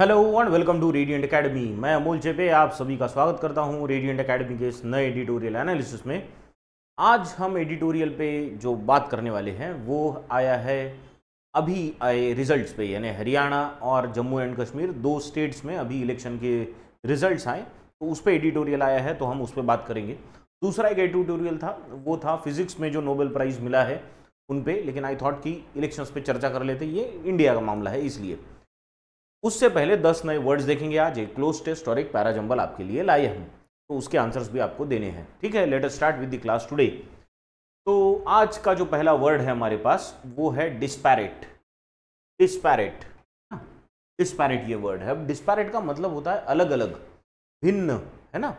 Hello one welcome to radiant academy मैं अमोल चेपे आप सभी का स्वागत करता हूं रेडियंट एकेडमी के इस नए एडिटोरियल एनालिसिस में आज हम एडिटोरियल पे जो बात करने वाले हैं वो आया है अभी आए रिजल्ट्स पे यानी हरियाणा और जम्मू एंड कश्मीर दो स्टेट्स में अभी इलेक्शन के रिजल्ट आए तो उस पर एडिटोरियल आया है तो हम उस पर बात करेंगे दूसरा एक एडिटोरियल था वो था फिजिक्स में जो नोबेल प्राइज़ मिला है उन पर लेकिन आई थॉट कि इलेक्शंस पे चर्चा कर लेते ये इंडिया का मामला है इसलिए उससे पहले दस नए वर्ड्स देखेंगे आज एक क्लोज टेस्ट और एक पैराजम्बल आपके लिए लाए हम तो उसके आंसर्स भी आपको देने हैं ठीक है let start with the class today तो आज का जो पहला वर्ड है हमारे पास वो है डिस्पैरेट डिस्पैरेट डिस्पैरेट ये वर्ड है डिस्पैरेट का मतलब होता है अलग अलग भिन्न है ना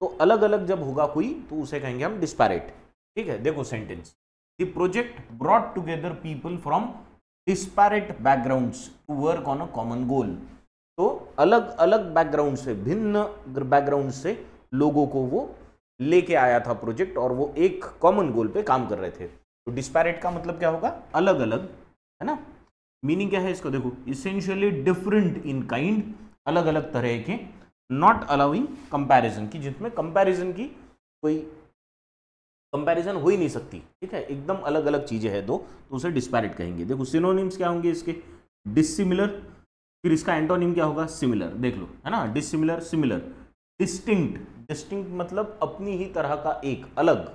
तो अलग अलग जब होगा कोई तो उसे कहेंगे हम डिस्पैरेट ठीक है देखो sentence the project broad together people from disparate backgrounds to work on a common goal तो अलग अलग बैकग्राउंड से भिन्न बैकग्राउंड से लोगों को वो लेके आया था प्रोजेक्ट और वो एक कॉमन गोल पे काम कर रहे थे तो डिस्पैरेट का मतलब क्या होगा अलग अलग है ना मीनिंग क्या है इसको देखो इसेंशियली डिफरेंट इन काइंड अलग अलग तरह के नॉट अलाउिंग कंपैरिजन की जिसमें कंपैरिजन की कोई कंपैरिजन हो ही नहीं सकती ठीक है एकदम अलग अलग चीज़ें हैं दो तो उसे डिस्पैरिट कहेंगे देखो सिनोनिम्स क्या होंगे इसके डिसिमिलर फिर इसका एंटोनिम क्या होगा सिमिलर देख लो है ना डिसिमिलर सिमिलर डिस्टिंक्ट डिस्टिंक्ट मतलब अपनी ही तरह का एक अलग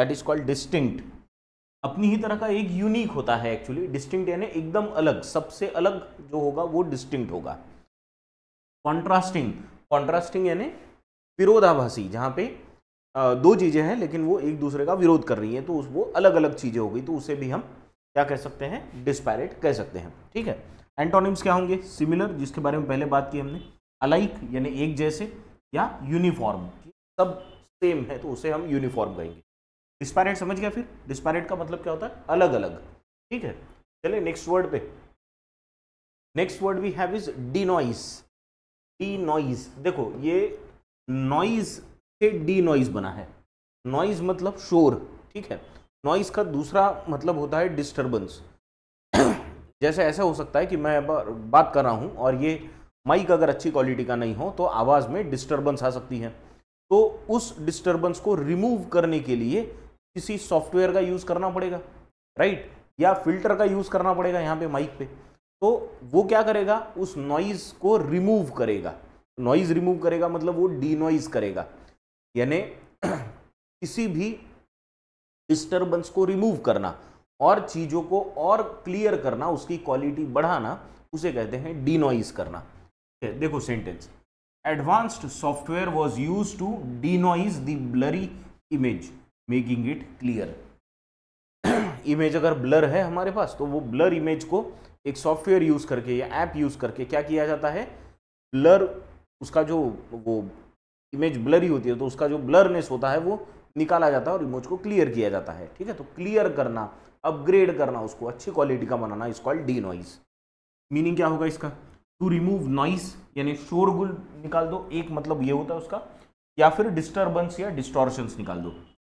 दैट इज कॉल्ड डिस्टिंक्ट अपनी ही तरह का एक यूनिक होता है एक्चुअली डिस्टिंक्ट यानी एकदम अलग सबसे अलग जो होगा वो डिस्टिंक्ट होगा कॉन्ट्रास्टिंग कॉन्ट्रास्टिंग यानी विरोधाभासी जहां पे दो चीज़ें हैं लेकिन वो एक दूसरे का विरोध कर रही हैं तो उस वो अलग अलग चीज़ें हो गई तो उसे भी हम क्या कह सकते हैं डिस्पैरेट कह सकते हैं ठीक है एंटोनिम्स क्या होंगे सिमिलर जिसके बारे में पहले बात की हमने अलाइक यानी एक जैसे या यूनिफॉर्म सब सेम है तो उसे हम यूनिफॉर्म कहेंगे डिस्पैरेट समझ गया फिर डिस्पैरेट का मतलब क्या होता है अलग अलग ठीक है चले नेक्स्ट वर्ड पे next word we have is denoise denoise देखो ये नॉइज से डी नॉइज बना है नॉइज मतलब शोर ठीक है नॉइज का दूसरा मतलब होता है डिस्टर्बेंस जैसे ऐसा हो सकता है कि मैं बात कर रहा हूँ और ये माइक अगर अच्छी क्वालिटी का नहीं हो तो आवाज़ में डिस्टर्बेंस आ सकती है तो उस डिस्टर्बेंस को रिमूव करने के लिए किसी सॉफ्टवेयर का यूज़ करना पड़ेगा राइट या फिल्टर का यूज़ करना पड़ेगा यहाँ पे माइक पे तो वो क्या करेगा उस नॉइज़ को रिमूव करेगा नॉइज़ रिमूव करेगा मतलब वो डी नॉइज़ करेगा यानी किसी भी डिस्टर्बेंस को रिमूव करना और चीज़ों को और क्लियर करना उसकी क्वालिटी बढ़ाना उसे कहते हैं डीनोइज करना देखो sentence advanced software was use to denoise the blurry image making it clear image अगर ब्लर है हमारे पास तो वो ब्लर इमेज को एक सॉफ्टवेयर यूज करके या ऐप यूज करके क्या किया जाता है ब्लर उसका जो वो इमेज ब्लरी होती है तो उसका जो ब्लरनेस होता है वो निकाला जाता है और इमोज को क्लियर किया जाता है ठीक है तो क्लियर करना अपग्रेड करना उसको अच्छी क्वालिटी का बनाना इस कॉल्ड डी नॉइज मीनिंग क्या होगा इसका टू रिमूव नॉइस यानी शोरगुल निकाल दो एक मतलब ये होता है उसका या फिर डिस्टर्बेंस या डिस्टोर्शन निकाल दो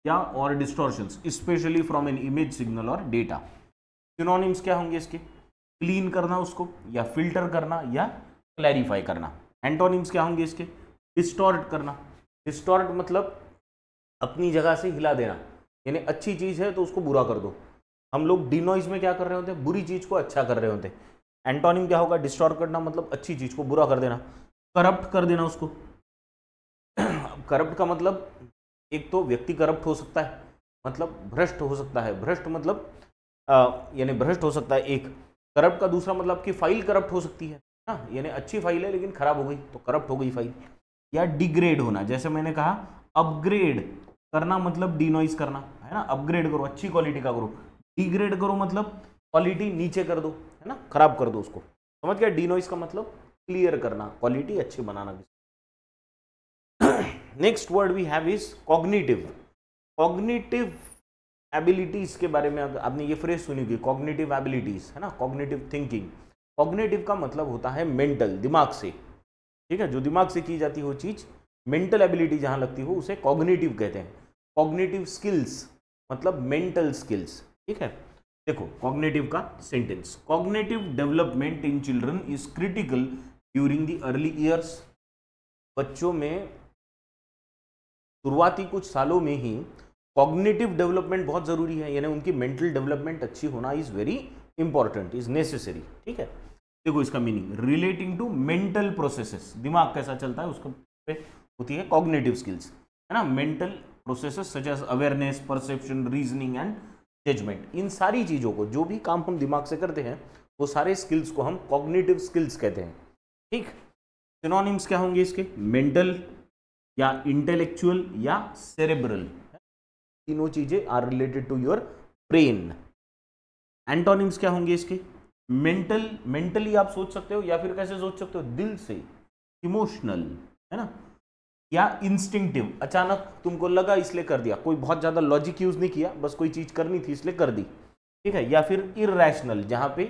या और distortion specially from an image signal और डेटा सिनोनिम्स क्या होंगे इसके क्लीन करना उसको या फिल्टर करना या क्लैरिफाई करना एंटोनिम्स क्या होंगे इसके डिस्टॉर्ट करना डिस्टॉर्ट मतलब अपनी जगह से हिला देना यानी अच्छी चीज़ है तो उसको बुरा कर दो हम लोग डिनॉइज में क्या कर रहे होते हैं बुरी चीज़ को अच्छा कर रहे होते हैं एंटोनिम क्या होगा डिस्टॉर्ट करना मतलब अच्छी चीज़ को बुरा कर देना करप्ट कर देना उसको करप्ट का मतलब एक तो व्यक्ति करप्ट हो सकता है मतलब भ्रष्ट हो सकता है भ्रष्ट मतलब यानी भ्रष्ट हो सकता है एक करप्ट का दूसरा मतलब कि फाइल करप्ट हो सकती है ना हाँ, यानी अच्छी फाइल है लेकिन खराब हो गई तो करप्ट हो गई फाइल या डिग्रेड होना जैसे मैंने कहा अपग्रेड करना मतलब डिनोइज करना है ना अपग्रेड करो अच्छी क्वालिटी का करो डिग्रेड करो मतलब क्वालिटी नीचे कर दो है ना खराब कर दो उसको समझ गया डिनोइज का मतलब क्लियर करना क्वालिटी अच्छी बनाना next word we have is cognitive cognitive abilities के बारे में आपने ये फ्रेज सुनी होगी कॉग्निटिव एबिलिटीज है ना कॉग्निटिव थिंकिंग कॉग्निटिव का मतलब होता है मेंटल दिमाग से ठीक है जो दिमाग से की जाती हो चीज़ मेंटल एबिलिटी जहाँ लगती हो उसे कॉग्नेटिव कहते हैं कॉग्नेटिव स्किल्स मतलब मेंटल स्किल्स ठीक है देखो कॉग्नेटिव का sentence cognitive development in children is critical during the early years बच्चों में शुरुआती कुछ सालों में ही कॉग्नेटिव डेवलपमेंट बहुत ज़रूरी है यानी उनकी मेंटल डेवलपमेंट अच्छी होना is very important is necessary ठीक है देखो इसका meaning relating to mental processes दिमाग कैसा चलता है उसको पे होती है कॉग्नेटिव स्किल्स है ना mental processes such as awareness perception reasoning and judgement इन सारी चीज़ों को जो भी काम हम दिमाग से करते हैं वो सारे स्किल्स को हम कॉग्नेटिव स्किल्स कहते हैं ठीक सिनोनिम्स क्या होंगे इसके मेंटल या इंटेलेक्चुअल या सेरेब्रल तीनों चीज़ें are related to your brain antonyms क्या होंगे इसके मेंटल मेंटली आप सोच सकते हो या फिर कैसे सोच सकते हो दिल से इमोशनल है ना या इंस्टिंक्टिव अचानक तुमको लगा इसलिए कर दिया कोई बहुत ज़्यादा लॉजिक यूज़ नहीं किया बस कोई चीज़ करनी थी इसलिए कर दी ठीक है या फिर इरेशनल जहां पे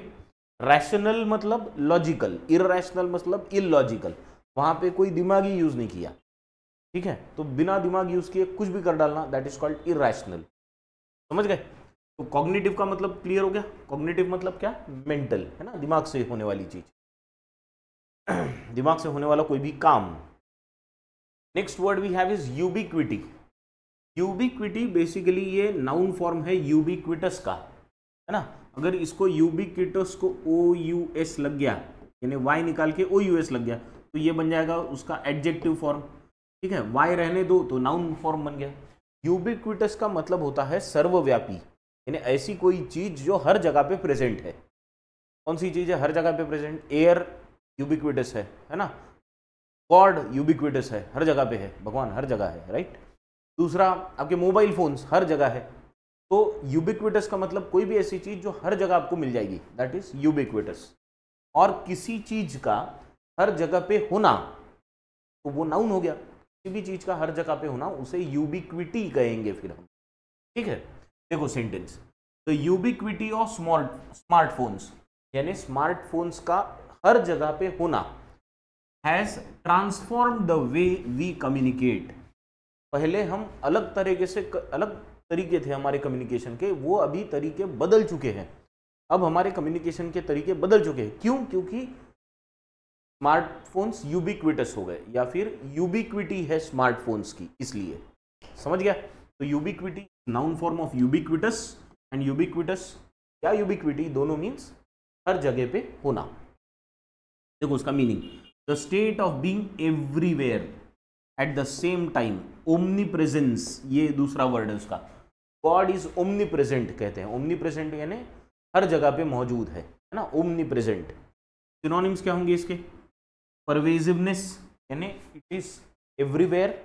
रैशनल मतलब लॉजिकल इरेशनल मतलब इलॉजिकल वहां पे कोई दिमाग ही यूज़ नहीं किया ठीक है तो बिना दिमाग यूज़ किए कुछ भी कर डालना दैट इज कॉल्ड इरेशनल समझ गए तो कॉग्निटिव का मतलब क्लियर हो गया कॉग्निटिव मतलब क्या मेंटल है ना दिमाग से होने वाली चीज दिमाग से होने वाला कोई भी काम next word we have is ubiquity ubiquity basically ये नाउन फॉर्म है यूबिक्विटस का है ना अगर इसको यूबिक्विटस को ओ यू एस लग गया यानी वाई निकाल के ओ यू एस लग गया तो ये बन जाएगा उसका एडजेक्टिव फॉर्म ठीक है वाई रहने दो तो नाउन फॉर्म बन गया यूबिक्विटस का मतलब होता है सर्वव्यापी यानी ऐसी कोई चीज़ जो हर जगह पे प्रेजेंट है कौन सी चीज़ है हर जगह पे प्रेजेंट एयर यूबिक्विटस है है ना गॉड यूबिक्विटस है हर जगह पे है भगवान हर जगह है राइट दूसरा आपके मोबाइल फ़ोन्स हर जगह है तो यूबिक्विटस का मतलब कोई भी ऐसी चीज़ जो हर जगह आपको मिल जाएगी दैट इज़ यूबिक्विटस और किसी चीज़ का हर जगह पे होना तो वो नाउन हो गया किसी भी चीज़ का हर जगह पे होना उसे यूबिक्विटी कहेंगे फिर हम ठीक है देखो sentence the ubiquity of smart smartphones यानी स्मार्टफोन्स का हर जगह पे होना has transform the way we communicate पहले हम अलग तरीके से अलग तरीके थे हमारे कम्युनिकेशन के वो अभी तरीके बदल चुके हैं अब हमारे कम्युनिकेशन के तरीके बदल चुके हैं क्यों क्योंकि स्मार्टफोन्स यूबिक्विटस हो गए या फिर यूबिक्विटी है स्मार्टफोन्स की इसलिए समझ गया तो ubiquity noun form of ubiquitous and ubiquitous या यूबिक्विटी दोनों मीन्स हर जगह पे होना देखो उसका meaning the state of being everywhere at the same time omnipresence ये दूसरा वर्ड है उसका गॉड इज ओमनी प्रेजेंट कहते हैं ओमनी प्रेजेंट यानी हर जगह पे मौजूद है है ना ओमनी प्रेजेंट सिनोनिम्स क्या होंगे इसके परवेजिवनेस यानी it is everywhere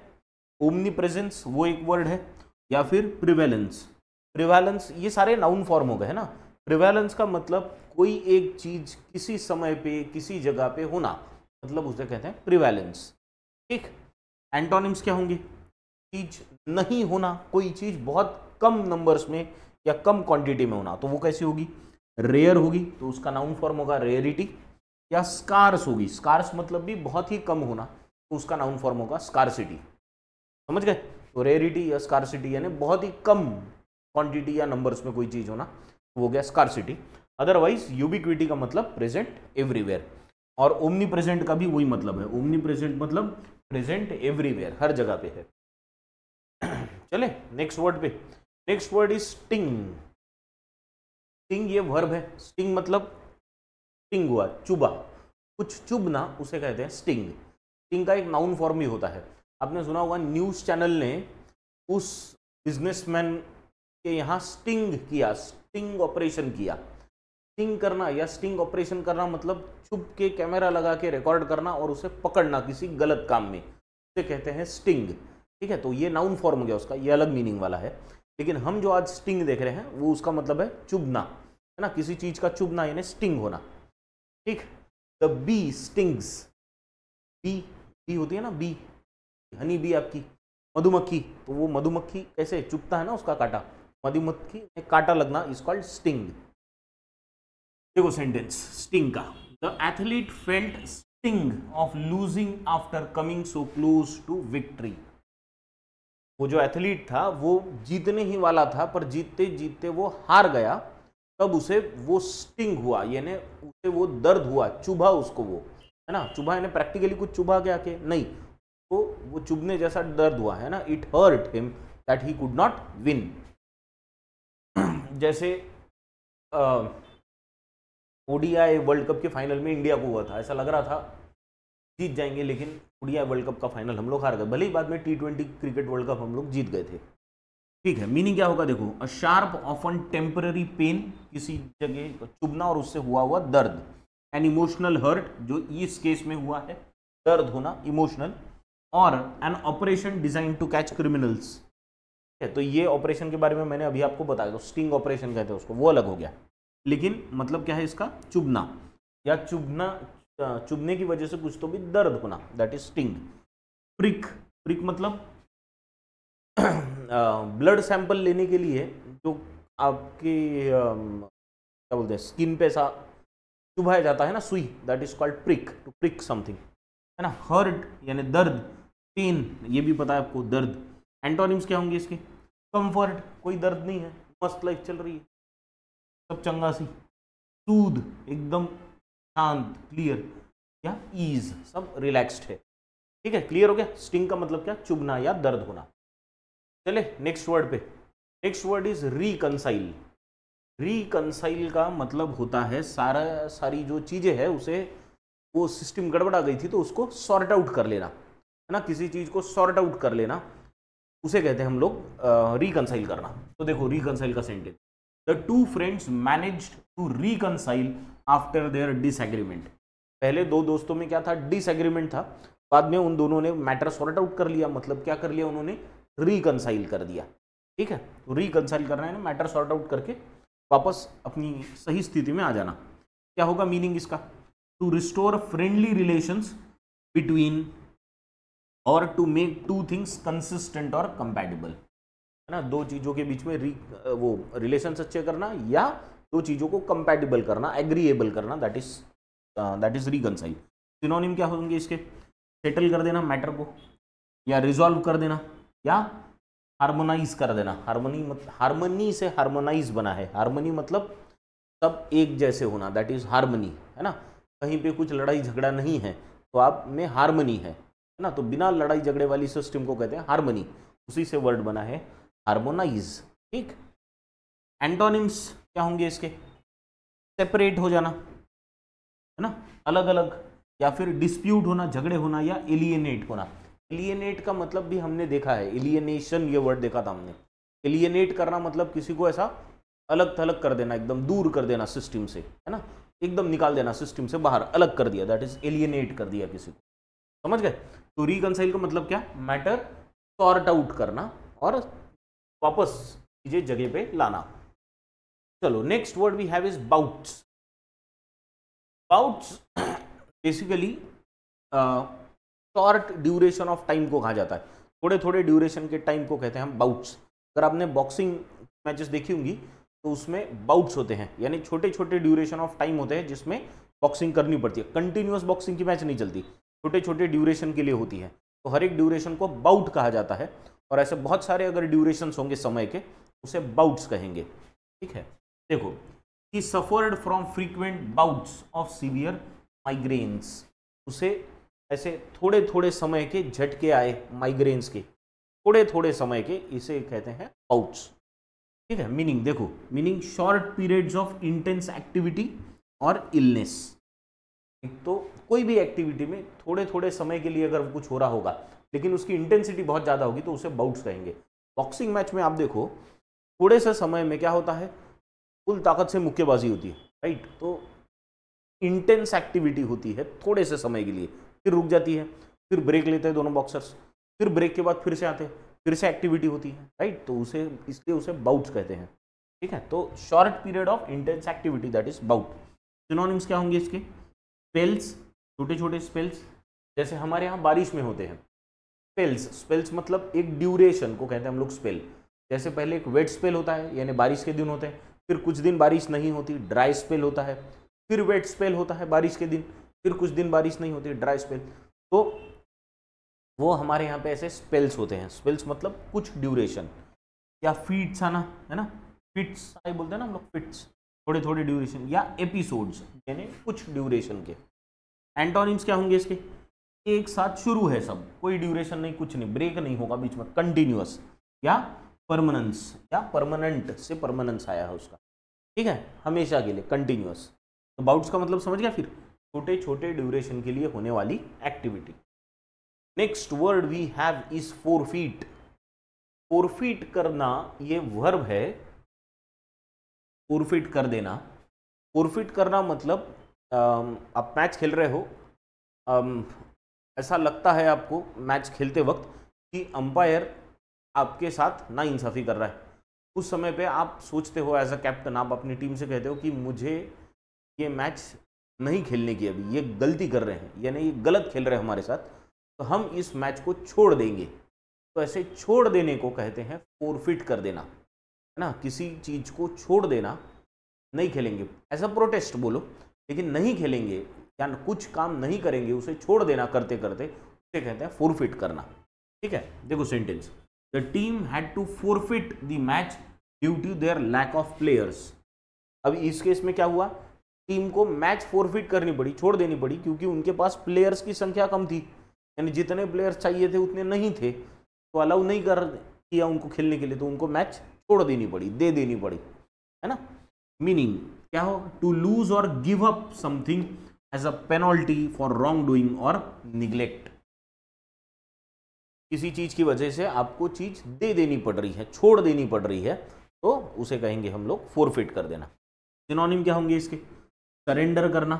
omnipresence वो एक वर्ड है या फिर प्रिवेलेंस प्रिवेलेंस ये सारे नाउन फॉर्म हो गए है ना प्रिवेलेंस का मतलब कोई एक चीज किसी समय पे किसी जगह पे होना मतलब उसे कहते हैं प्रिवेलेंस ठीक एंटोनिम्स क्या होंगे चीज नहीं होना कोई चीज बहुत कम नंबर्स में या कम क्वांटिटी में होना तो वो कैसी होगी रेयर होगी तो उसका नाउन फॉर्म होगा रेयरिटी या स्कार्स होगी स्कार्स मतलब भी बहुत ही कम होना तो उसका नाउन फॉर्म होगा स्कार्सिटी समझ गए तो रेरिटी या स्कारसिटी यानी बहुत ही कम क्वांटिटी या नंबर्स में कोई चीज़ होना हो गया स्कारसिटी अदरवाइज यूबिक्विटी का मतलब प्रेजेंट एवरीवेयर और ओमनी प्रेजेंट का भी वही मतलब है ओमनी प्रेजेंट मतलब प्रेजेंट एवरीवेयर हर जगह पे है चले नेक्स्ट वर्ड पे next word is sting sting ये वर्ब है स्टिंग मतलब स्टिंग हुआ चुबा कुछ चुभना उसे कहते हैं स्टिंग स्टिंग का एक नाउन फॉर्म ही होता है आपने सुना होगा न्यूज़ चैनल ने उस बिजनेसमैन के यहाँ स्टिंग किया स्टिंग ऑपरेशन किया स्टिंग करना या स्टिंग ऑपरेशन करना मतलब छुप के कैमरा लगा के रिकॉर्ड करना और उसे पकड़ना किसी गलत काम में उसे कहते हैं स्टिंग ठीक है तो ये नाउन फॉर्म हो गया उसका ये अलग मीनिंग वाला है लेकिन हम जो आज स्टिंग देख रहे हैं वो उसका मतलब है चुभना है ना किसी चीज़ का चुभना यानी स्टिंग होना ठीक the bee stings bee bee होती है ना बी हनी भी आपकी मधुमक्खी तो वो मधुमक्खी कैसे चुपता है ना उसका काटा मधुमक्खी में काटा लगना इज कॉल्ड स्टिंग देखो सेंटेंस स्टिंग का the athlete felt sting of losing after coming so close to victory वो जो एथलीट था वो जीतने ही वाला था पर जीतते जीतते वो हार गया तब उसे वो स्टिंग हुआ यानी उसे वो दर्द हुआ चुभा उसको वो है ना चुभा यानी प्रैक्टिकली कुछ चुभा गया के नहीं को तो वो चुभने जैसा दर्द हुआ है ना it hurt him that he could not win जैसे ओडीआई वर्ल्ड कप के फाइनल में इंडिया को हुआ था ऐसा लग रहा था जीत जाएंगे लेकिन ओडीआई वर्ल्ड कप का फाइनल हम लोग हार गए भले ही बाद में T twenty cricket world cup हम लोग जीत गए थे ठीक है मीनिंग क्या होगा देखो a sharp often temporary pain किसी जगह चुभना और उससे हुआ हुआ दर्द एन इमोशनल हर्ट जो इस केस में हुआ है दर्द होना इमोशनल और an operation design to catch criminals ठीक है तो ये ऑपरेशन के बारे में मैंने अभी आपको बताया तो स्टिंग ऑपरेशन कहते हैं उसको वो अलग हो गया लेकिन मतलब क्या है इसका चुभना या चुभना चुभने की वजह से कुछ तो भी दर्द होना that is sting prick prick मतलब ब्लड सैंपल लेने के लिए जो आपकी क्या बोलते हैं स्किन पे ऐसा चुभाया जाता है ना सुई that is called prick to prick something है ना हर्ट यानी दर्द पेन ये भी पता है आपको दर्द एंटोनिम्स क्या होंगे इसके कंफर्ट कोई दर्द नहीं है मस्त लाइफ चल रही है सब चंगा सी सूद एकदम शांत क्लियर या ईज सब रिलैक्स्ड है ठीक है क्लियर हो गया स्टिंग का मतलब क्या चुभना या दर्द होना चले नेक्स्ट वर्ड पे next word is reconcile reconcile का मतलब होता है सारा सारी जो चीज़ें है उसे वो सिस्टम गड़बड़ा गई थी तो उसको सॉर्ट आउट कर लेना है ना किसी चीज़ को सॉर्ट आउट कर लेना उसे कहते हैं हम लोग रिकनसाइल uh, करना तो देखो रिकनसाइल का sentence the two friends manage to reconcile after their disagreement पहले दो दोस्तों में क्या था डिसएग्रीमेंट था बाद में उन दोनों ने मैटर सॉर्ट आउट कर लिया मतलब क्या कर लिया उन्होंने रिकनसाइल कर दिया ठीक है तो रिकनसाइल करना है ना मैटर सॉर्ट आउट करके वापस अपनी सही स्थिति में आ जाना क्या होगा मीनिंग इसका to restore friendly relations between और to make two things consistent और कंपेटेबल है ना दो चीज़ों के बीच में री वो रिलेशन अच्छे करना या दो चीज़ों को कंपेटेबल करना एग्रीएबल करना that is that is reconcile synonym क्या होंगे इसके सेटल कर देना मैटर को या रिजॉल्व कर देना या हारमोनाइज कर देना हारमोनी मत हारमोनी से हारमोनाइज बना है हारमोनी मतलब सब एक जैसे होना दैट इज़ हारमोनी है ना कहीं पे कुछ लड़ाई झगड़ा नहीं है तो आप में हारमोनी है ना तो बिना लड़ाई झगड़े वाली सिस्टम को कहते हैं हारमोनी उसी से वर्ड बना है हारमोनाइज ठीक एंटोनिम्स क्या होंगे इसके सेपरेट हो जाना है ना अलग अलग या फिर डिस्प्यूट होना झगड़े होना या एलियनेट होना एलियनेट का मतलब भी हमने देखा है एलियनेशन ये वर्ड देखा था हमने एलियनेट करना मतलब किसी को ऐसा अलग थलग कर देना एकदम दूर कर देना सिस्टम से है ना एकदम निकाल देना सिस्टम से बाहर अलग कर दिया दैट इज एलियनेट कर दिया किसी को समझ गए तो रिकनसाइल का मतलब क्या मैटर सॉर्ट आउट करना और वापस चीजें जगह पे लाना चलो next word we have is bouts bouts basically short duration of time को कहा जाता है थोड़े थोड़े ड्यूरेशन के टाइम को कहते हैं हम बाउट्स अगर आपने बॉक्सिंग मैचेस देखी होंगी तो उसमें बाउट्स होते हैं यानी छोटे छोटे ड्यूरेशन ऑफ टाइम होते हैं जिसमें बॉक्सिंग करनी पड़ती है कंटिन्यूस बॉक्सिंग की मैच नहीं चलती छोटे छोटे ड्यूरेशन के लिए होती है तो हर एक ड्यूरेशन को बाउट कहा जाता है और ऐसे बहुत सारे अगर ड्यूरेशन होंगे समय के उसे बाउट्स कहेंगे ठीक है देखो he suffered from frequent bouts of severe migraines उसे ऐसे थोड़े थोड़े समय के झटके आए माइग्रेन्स के थोड़े थोड़े समय के इसे कहते हैं बाउट्स ठीक है मीनिंग देखो meaning short periods of intense activity और इलनेस तो कोई भी एक्टिविटी में थोड़े थोड़े समय के लिए अगर कुछ हो रहा होगा लेकिन उसकी इंटेंसिटी बहुत ज़्यादा होगी तो उसे बाउट्स कहेंगे बॉक्सिंग मैच में आप देखो थोड़े से समय में क्या होता है फुल ताकत से मुक्केबाजी होती है राइट तो इंटेंस एक्टिविटी होती है थोड़े से समय के लिए फिर रुक जाती है फिर ब्रेक लेते हैं दोनों बॉक्सर्स फिर ब्रेक के बाद फिर से आते हैं फिर से एक्टिविटी होती है राइट तो उसे इसलिए उसे बाउट्स कहते हैं ठीक है तो short period of intense activity that is bout synonyms क्या होंगे इसके स्पेल्स छोटे छोटे स्पेल्स जैसे हमारे यहाँ बारिश में होते हैं स्पेल्स स्पेल्स मतलब एक ड्यूरेशन को कहते हैं हम लोग स्पेल जैसे पहले एक वेट स्पेल होता है यानी बारिश के दिन होते हैं फिर कुछ दिन बारिश नहीं होती ड्राई स्पेल होता है फिर वेट स्पेल होता है बारिश के दिन फिर कुछ दिन बारिश नहीं होती ड्राई स्पेल तो वो हमारे यहाँ पे ऐसे स्पेल्स होते हैं स्पेल्स मतलब कुछ ड्यूरेशन या फीट्स आना है ना फिट्स आई बोलते हैं ना हम लोग फिट्स थोड़े थोड़े ड्यूरेशन या एपिसोड्स यानी कुछ ड्यूरेशन के एंटोनिम्स क्या होंगे इसके एक साथ शुरू है सब कोई ड्यूरेशन नहीं कुछ नहीं ब्रेक नहीं होगा बीच में कंटिन्यूस या परमानेंस या परमानेंट से परमानेंस आया है उसका ठीक है हमेशा के लिए कंटिन्यूस तो बाउट्स का मतलब समझ गया फिर छोटे छोटे ड्यूरेशन के लिए होने वाली activity next word we have is forfeit forfeit करना ये वर्ब है फोरफिट कर देना फोरफिट करना मतलब आप मैच खेल रहे हो ऐसा लगता है आपको मैच खेलते वक्त कि अंपायर आपके साथ ना इंसाफ़ी कर रहा है उस समय पे आप सोचते हो एज अ कैप्टन आप अपनी टीम से कहते हो कि मुझे ये मैच नहीं खेलने की अभी ये गलती कर रहे हैं यानी ये गलत खेल रहे हैं हमारे साथ तो हम इस मैच को छोड़ देंगे तो ऐसे छोड़ देने को कहते हैं फोरफिट कर देना है ना किसी चीज़ को छोड़ देना नहीं खेलेंगे एज अ प्रोटेस्ट बोलो लेकिन नहीं खेलेंगे या कुछ काम नहीं करेंगे उसे छोड़ देना करते करते उसे कहते हैं फोरफिट करना ठीक है देखो sentence the team had to forfeit the match due to their lack of players अब इस केस में क्या हुआ टीम को मैच फोरफिट करनी पड़ी छोड़ देनी पड़ी क्योंकि उनके पास प्लेयर्स की संख्या कम थी यानी जितने प्लेयर्स चाहिए थे उतने नहीं थे तो अलाउ नहीं कर किया उनको खेलने के लिए तो उनको मैच छोड़ देनी पड़ी दे देनी पड़ी है ना मीनिंग क्या हो टू लूज और give up something as a penalty for wrong doing और निग्लेक्ट किसी चीज की वजह से आपको चीज दे देनी पड़ रही है छोड़ देनी पड़ रही है तो उसे कहेंगे हम लोग फोरफिट कर देना सिनोनिम क्या होंगे इसके सरेंडर करना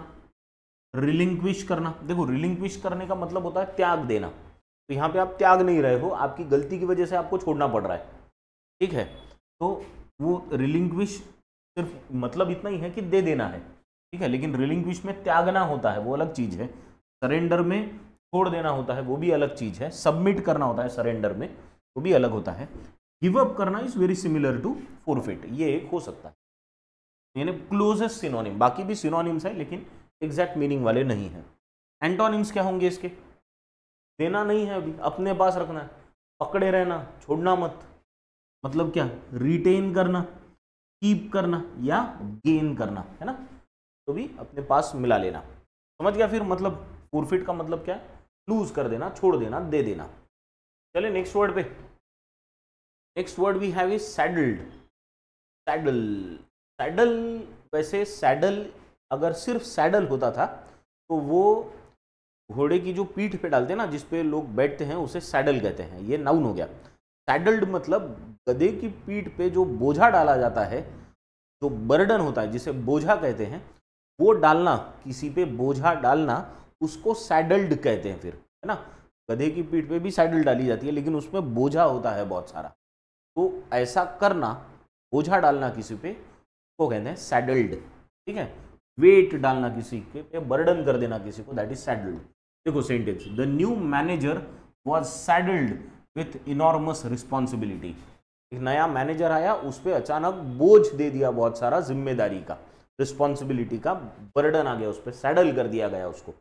रिलिंक्विश करना देखो रिलिंक्विश करने का मतलब होता है त्याग देना तो यहाँ पे आप त्याग नहीं रहे हो आपकी गलती की वजह से आपको छोड़ना पड़ रहा है ठीक है तो वो रिलिंक्विश सिर्फ मतलब इतना ही है कि दे देना है ठीक है लेकिन रिलिंग्विश में त्यागना होता है वो अलग चीज़ है सरेंडर में छोड़ देना होता है वो भी अलग चीज़ है सबमिट करना होता है सरेंडर में वो भी अलग होता है गिव अप करना is very similar to forfeit ये एक हो सकता है यानी क्लोजेस्ट सिनोनिम बाकी भी सिनोनिम्स है लेकिन एग्जैक्ट मीनिंग वाले नहीं है एंटोनिम्स क्या होंगे इसके देना नहीं है अभी अपने पास रखना है पकड़े रहना छोड़ना मत मतलब क्या रिटेन करना कीप करना या गेन करना है ना तो भी अपने पास मिला लेना समझ गया फिर मतलब फोरफिट का मतलब क्या है लूज कर देना छोड़ देना दे देना चले नेक्स्ट वर्ड पे next word we have is saddled saddle saddle वैसे सैडल अगर सिर्फ सैडल होता था तो वो घोड़े की जो पीठ पे डालते हैं ना जिसपे लोग बैठते हैं उसे सैडल कहते हैं ये नाउन हो गया सैडल्ड मतलब गधे की पीठ पे जो बोझा डाला जाता है जो बर्डन होता है जिसे बोझा कहते हैं वो डालना किसी पे बोझा डालना उसको सैडल्ड कहते हैं फिर है ना गधे की पीठ पे भी सैडल डाली जाती है लेकिन उसमें बोझा होता है बहुत सारा तो ऐसा करना बोझा डालना किसी पे को कहते हैं सैडल्ड ठीक है वेट डालना किसी के पे बर्डन कर देना किसी को दैट इज सैडल्ड देखो sentence the new manager was saddled with enormous responsibility एक नया मैनेजर आया उस पर अचानक बोझ दे दिया बहुत सारा जिम्मेदारी का रिस्पॉन्सिबिलिटी का बर्डन आ गया उस पर सैडल कर दिया गया उसको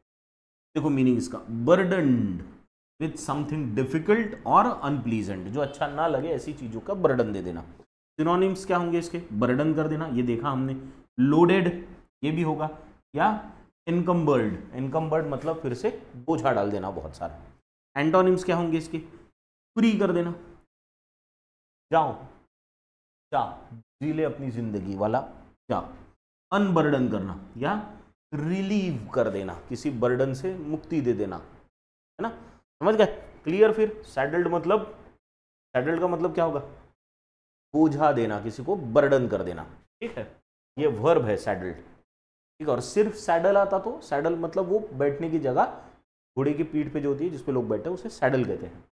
देखो मीनिंग इसका बर्डन विथ समथिंग डिफिकल्ट और अनप्लीजेंट जो अच्छा ना लगे ऐसी चीज़ों का बर्डन दे देना सिनोनिम्स क्या होंगे इसके बर्डन कर देना ये देखा हमने लोडेड ये भी होगा या इनकम्बर्ड इनकम्बर्ड मतलब फिर से बोझा डाल देना बहुत सारा एंटोनिम्स क्या होंगे इसके फ्री कर देना जाओ जाओ जिले अपनी जिंदगी वाला जाओ अनबर्डन करना या रिलीव कर देना किसी बर्डन से मुक्ति दे देना है ना समझ गए क्लियर फिर सैडल्ड मतलब सैडल्ड का मतलब क्या होगा बोझा देना किसी को बर्डन कर देना ठीक है ये वर्ब है सैडल्ड ठीक है और सिर्फ सैडल आता तो सैडल मतलब वो बैठने की जगह घोड़े की पीठ पे जो होती है जिसपे लोग बैठे हैं उसे सैडल कहते हैं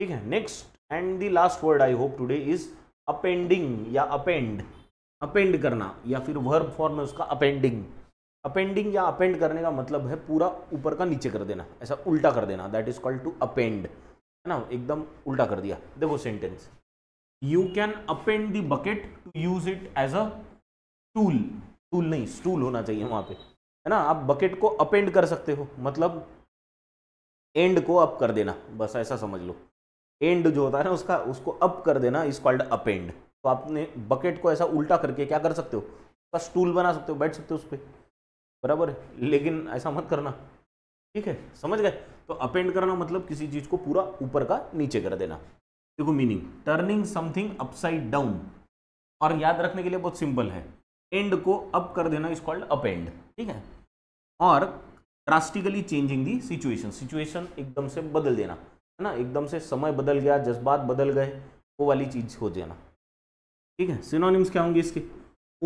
ठीक है next and the last word I hope today is upending या अपेंड अपेंड करना या फिर वर्ब फॉर्म में उसका अपेंडिंग अपेंडिंग या अपेंड करने का मतलब है पूरा ऊपर का नीचे कर देना ऐसा उल्टा कर देना that is called to upend है ना एकदम उल्टा कर दिया देखो sentence you can upend the bucket to use it as a tool tool नहीं स्टूल होना चाहिए वहां पे है ना आप बकेट को अपेंड कर सकते हो मतलब एंड को आप कर देना बस ऐसा समझ लो एंड जो होता है ना उसका उसको अप कर देना इज कॉल्ड अप एंड तो आपने बकेट को ऐसा उल्टा करके क्या कर सकते हो उसका स्टूल बना सकते हो बैठ सकते हो उस पर बराबर है लेकिन ऐसा मत करना ठीक है समझ गए तो अप एंड करना मतलब किसी चीज़ को पूरा ऊपर का नीचे कर देना देखो meaning turning something upside down और याद रखने के लिए बहुत सिंपल है एंड को अप कर देना इज कॉल्ड अप एंड ठीक है और drastically changing the situation situation एकदम से बदल देना है ना एकदम से समय बदल गया जज्बात बदल गए वो वाली चीज़ हो जाना ठीक है सिनोनिम्स क्या होंगे इसके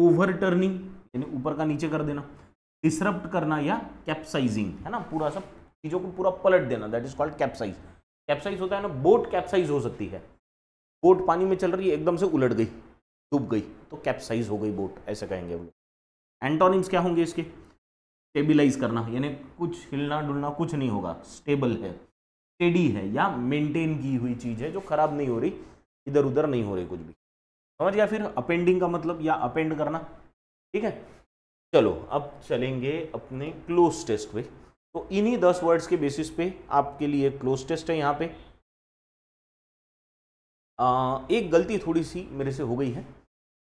ओवर टर्निंग यानी ऊपर का नीचे कर देना डिसरप्ट करना या कैप्साइजिंग है ना पूरा सब चीज़ों को पूरा पलट देना that is called capsize capsize होता है ना बोट कैप्साइज हो सकती है बोट पानी में चल रही है एकदम से उलट गई डूब गई तो कैप्साइज हो गई बोट ऐसे कहेंगे हम एंटोनिम्स क्या होंगे इसके स्टेबिलाइज करना यानी कुछ हिलना डुलना कुछ नहीं होगा स्टेबल है स्टेडी है या मेंटेन की हुई चीज़ है जो खराब नहीं हो रही इधर उधर नहीं हो रही कुछ भी समझ गया फिर अपेंडिंग का मतलब या अपेंड करना ठीक है चलो अब चलेंगे अपने क्लोज टेस्ट पे तो इन्हीं दस वर्ड्स के बेसिस पे आपके लिए क्लोज टेस्ट है यहाँ पे आ, एक गलती थोड़ी सी मेरे से हो गई है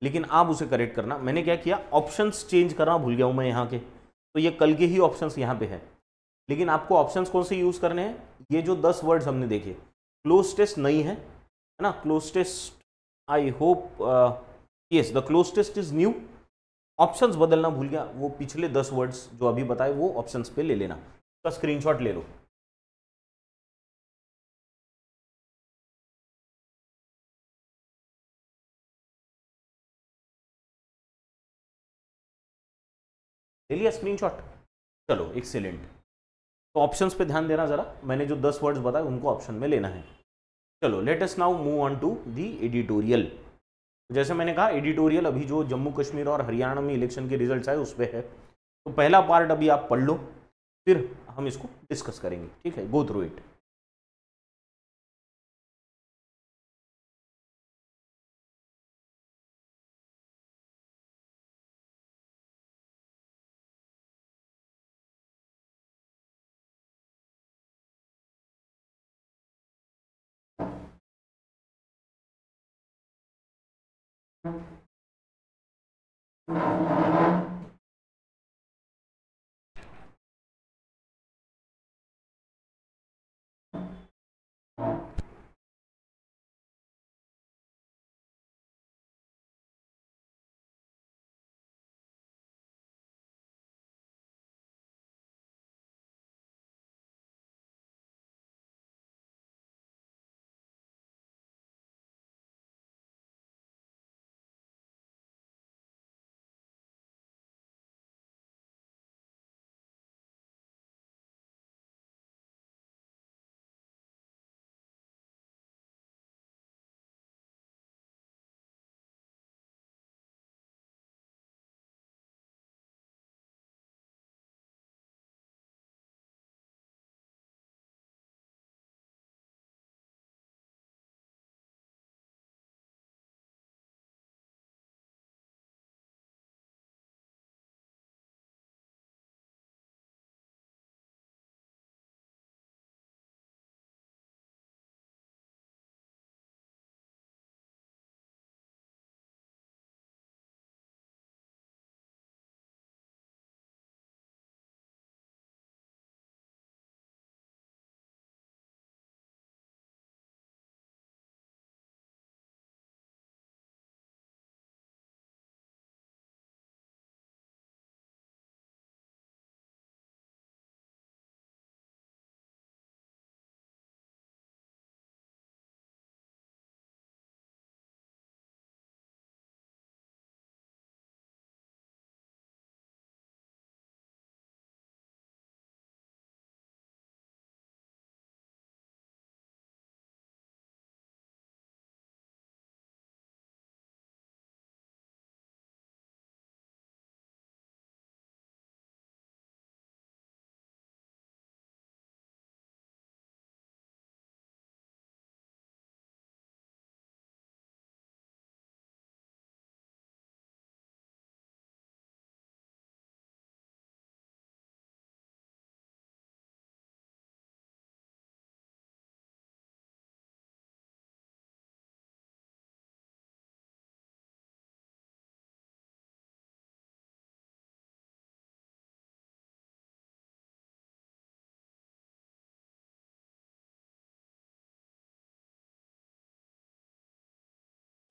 लेकिन आप उसे करेक्ट करना मैंने क्या किया ऑप्शंस चेंज करना भूल गया हूँ मैं यहाँ के तो ये कल के ही ऑप्शंस यहाँ पे है लेकिन आपको ऑप्शंस कौन से यूज़ करने हैं ये जो दस वर्ड्स हमने देखे क्लोज टेस्ट नहीं है है ना cloze test I hope yes the cloze test is new options बदलना भूल गया वो पिछले दस वर्ड्स जो अभी बताए वो ऑप्शंस पे ले लेना उसका स्क्रीनशॉट ले लो ले लिया स्क्रीनशॉट चलो एक्सेलेंट तो ऑप्शंस पे ध्यान देना जरा मैंने जो दस वर्ड्स बताए उनको ऑप्शन में लेना है चलो let's now move on to the editorial जैसे मैंने कहा एडिटोरियल अभी जो जम्मू कश्मीर और हरियाणा में इलेक्शन के रिजल्ट आए उस पर है तो पहला पार्ट अभी आप पढ़ लो फिर हम इसको डिस्कस करेंगे ठीक है go through it Thank you.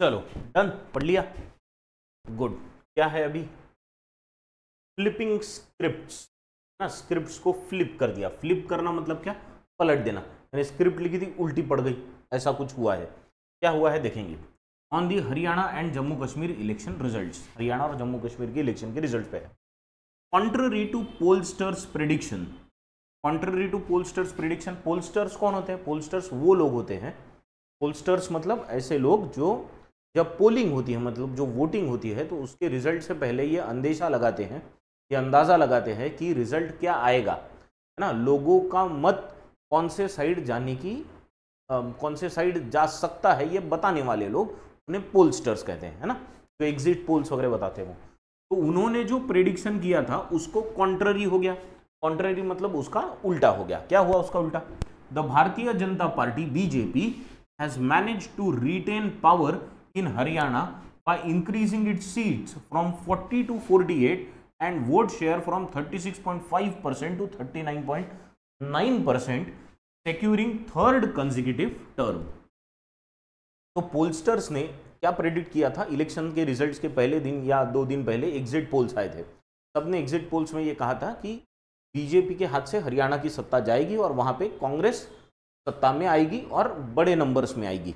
चलो डन पढ़ लिया गुड क्या है अभी फ्लिपिंग स्क्रिप्ट्स ना स्क्रिप्ट्स को फ्लिप कर दिया फ्लिप करना मतलब क्या पलट देना मैंने स्क्रिप्ट लिखी थी उल्टी पड़ गई ऐसा कुछ हुआ है क्या हुआ है देखेंगे on the Haryana and Jammu Kashmir election result Haryana और जम्मू कश्मीर के इलेक्शन के रिजल्ट पे है contrary to pollsters prediction contrary to pollsters prediction pollsters कौन होते हैं पोलस्टर्स वो लोग होते हैं पोलस्टर्स मतलब ऐसे लोग जो जब पोलिंग होती है मतलब जो वोटिंग होती है तो उसके रिजल्ट से पहले ये अंदेशा लगाते हैं ये अंदाज़ा लगाते हैं कि रिजल्ट क्या आएगा है ना लोगों का मत कौन से साइड जाने की आ, कौन से साइड जा सकता है ये बताने वाले लोग उन्हें पोलस्टर्स कहते हैं है ना जो एग्जिट पोल्स वगैरह बताते हैं तो उन्होंने जो प्रेडिक्शन किया था उसको कॉन्ट्ररी हो गया कॉन्ट्ररी मतलब उसका उल्टा हो गया क्या हुआ उसका उल्टा the Bharatiya Janata Party BJP has manage to retain power in Haryana by increasing its seats from 40 to 48 and vote share from 36.5% to 39.9% securing third consecutive term तो पोलस्टर्स ने क्या प्रेडिक्ट किया था इलेक्शन के रिजल्ट्स के पहले दिन या दो दिन पहले एग्जिट पोल्स आए थे सबने एग्जिट पोल्स में ये कहा था कि बीजेपी के हाथ से हरियाणा की सत्ता जाएगी और वहाँ पे कांग्रेस सत्ता में आएगी और बड़े नंबर्स में आएगी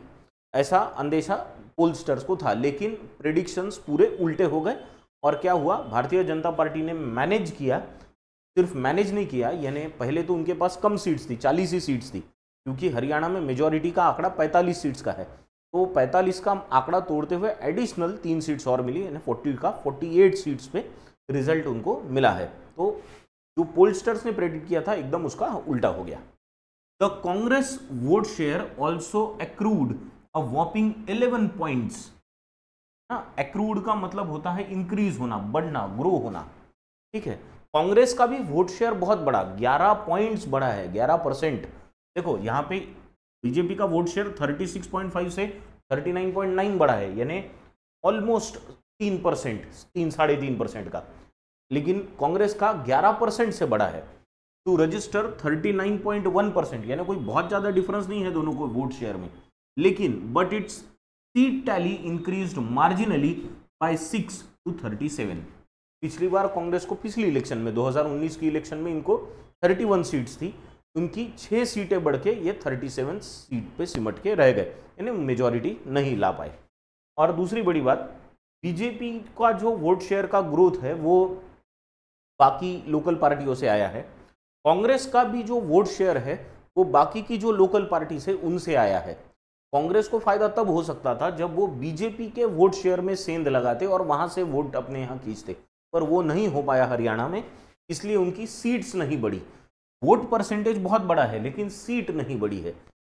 ऐसा अंदेशा पोलस्टर्स को था लेकिन प्रिडिक्शंस पूरे उल्टे हो गए और क्या हुआ भारतीय जनता पार्टी ने मैनेज किया सिर्फ मैनेज नहीं किया यानी पहले तो उनके पास कम सीट्स थी चालीस ही सीट्स थी क्योंकि हरियाणा में मेजोरिटी का आंकड़ा पैंतालीस सीट्स का है तो पैंतालीस का आंकड़ा तोड़ते हुए एडिशनल तीन सीट्स और मिली यानी फोर्टी का फोर्टी एट सीट्स पे रिजल्ट उनको मिला है तो जो पोलस्टर्स ने प्रेडिक्ट किया था एकदम उसका उल्टा हो गया the Congress vote share also accrued a whopping 11 points ना एक्रूड का मतलब होता है इंक्रीज होना बढ़ना ग्रो होना ठीक है कांग्रेस का भी वोट शेयर बहुत बड़ा 11 पॉइंट्स बढ़ा है 11 परसेंट देखो यहाँ पे बीजेपी का वोट शेयर 36.5 से 39.9 बढ़ा है यानी ऑलमोस्ट तीन परसेंट तीन साढ़े तीन परसेंट का लेकिन कांग्रेस का 11 परसेंट से बड़ा है टू रजिस्टर 39.1 परसेंट यानी कोई बहुत ज़्यादा डिफरेंस नहीं है दोनों को वोट शेयर में लेकिन but its seat tally increase marginally by six to thirty seven पिछली बार कांग्रेस को पिछली इलेक्शन में 2019 की इलेक्शन में इनको 31 सीट्स थी उनकी छः सीटें बढ़ के ये 37 सीट पे सिमट के रह गए यानी मेजोरिटी नहीं ला पाए और दूसरी बड़ी बात बीजेपी का जो वोट शेयर का ग्रोथ है वो बाकी लोकल पार्टियों से आया है कांग्रेस का भी जो वोट शेयर है वो बाकी की जो लोकल पार्टी से उनसे आया है कांग्रेस को फायदा तब हो सकता था जब वो बीजेपी के वोट शेयर में सेंध लगाते और वहां से वोट अपने यहाँ खींचते पर वो नहीं हो पाया हरियाणा में इसलिए उनकी सीट्स नहीं बढ़ी वोट परसेंटेज बहुत बड़ा है लेकिन सीट नहीं बढ़ी है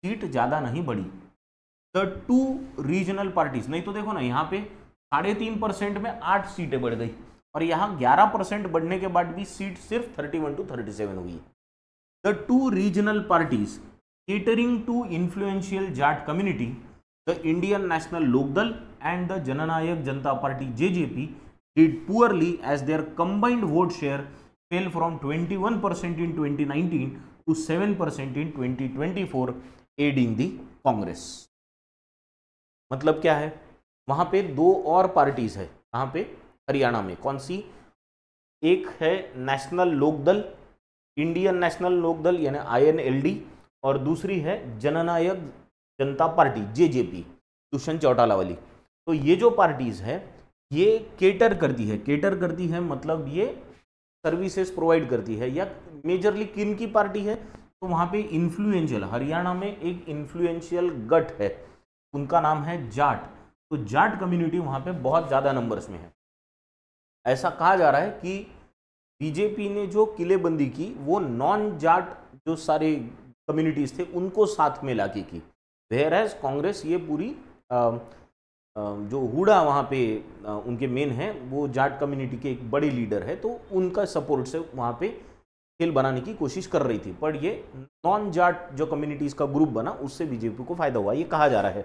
सीट ज़्यादा नहीं बढ़ी द टू रीजनल पार्टीज नहीं तो देखो ना यहाँ पे साढ़े तीन परसेंट में आठ सीटें बढ़ गई और यहाँ ग्यारह परसेंट बढ़ने के बाद भी सीट सिर्फ thirty one to thirty seven हुई the two regional parties catering to influential Jat community, the Indian National Lokdal and the Jananayak Janata Party JJP did poorly as their combined vote share fell from 21% in 2019 to 7% in 2024 aiding the Congress. मतलब क्या है वहां पे दो और parties है कहां पे हरियाणा में कौन सी एक है national Lokdal Indian national Lokdal यानी आईएनएलडी और दूसरी है जननायक जनता पार्टी जेजेपी दुष्यंत चौटाला वाली तो ये जो पार्टीज़ है ये केटर करती है केटर करती है मतलब ये सर्विसेज प्रोवाइड करती है या मेजरली किन की पार्टी है तो वहाँ पे इन्फ्लुएंशियल हरियाणा में एक इन्फ्लुएंशियल गट है उनका नाम है जाट तो जाट कम्युनिटी वहाँ पे बहुत ज़्यादा नंबर्स में है ऐसा कहा जा रहा है कि बीजेपी ने जो किलेबंदी की वो नॉन जाट जो सारे कम्युनिटीज़ थे उनको साथ में लाके की वेयर हैज़ कांग्रेस ये पूरी आ, जो हुडा वहाँ पे उनके मेन हैं वो जाट कम्युनिटी के एक बड़े लीडर है तो उनका सपोर्ट से वहाँ पे खेल बनाने की कोशिश कर रही थी पर ये नॉन जाट जो कम्युनिटीज़ का ग्रुप बना उससे बीजेपी को फ़ायदा हुआ ये कहा जा रहा है